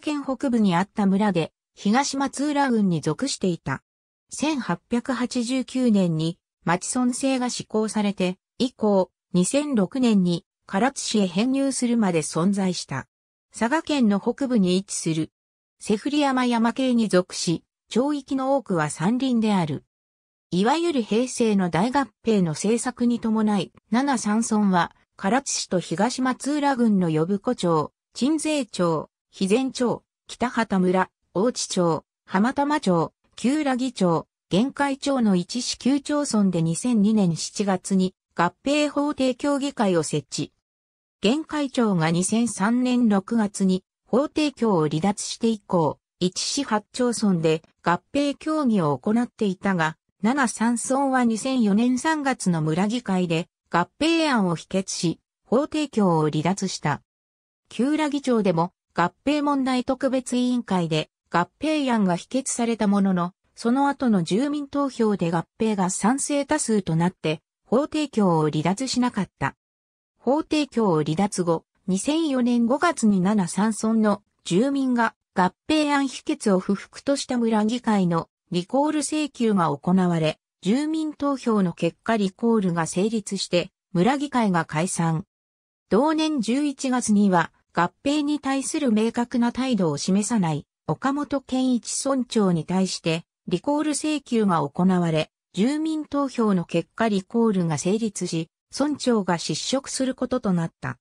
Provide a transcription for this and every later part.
県北部にあった村で、東松浦郡に属していた。1889年に町村制が施行されて、以降、2006年に唐津市へ編入するまで存在した。佐賀県の北部に位置する。セフリ山山系に属し、町域の多くは山林である。いわゆる平成の大合併の政策に伴い、七山村は、唐津市と東松浦郡の呼ぶ子町、鎮税町、肥前町、北畑村、大地町、浜玉町、旧良木町、玄海町の一市旧町村で2002年7月に合併法定協議会を設置。玄海町が2003年6月に法定協を離脱して以降、一市八町村で合併協議を行っていたが、七三村は2004年3月の村議会で合併案を否決し、法定協を離脱した。旧良木町でも合併問題特別委員会で合併案が否決されたものの、その後の住民投票で合併が賛成多数となって、法提供を離脱しなかった。法提供を離脱後、2004年5月に7山村の住民が合併案否決を不服とした村議会のリコール請求が行われ、住民投票の結果リコールが成立して、村議会が解散。同年11月には、合併に対する明確な態度を示さない岡本健一村長に対してリコール請求が行われ、住民投票の結果リコールが成立し、村長が失職することとなった。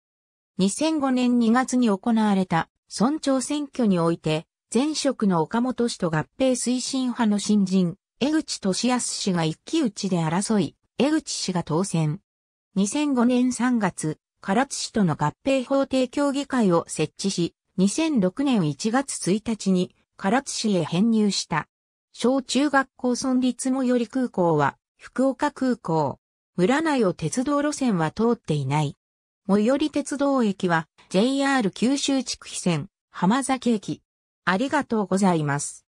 2005年2月に行われた村長選挙において、前職の岡本氏と合併推進派の新人、江口俊康氏が一騎打ちで争い、江口氏が当選。2005年3月、唐津市との合併法定協議会を設置し、2006年1月1日に唐津市へ編入した。小中学校村立最寄空港は福岡空港。村内を鉄道路線は通っていない。最寄り鉄道駅は JR 九州地区非線浜崎駅。ありがとうございます。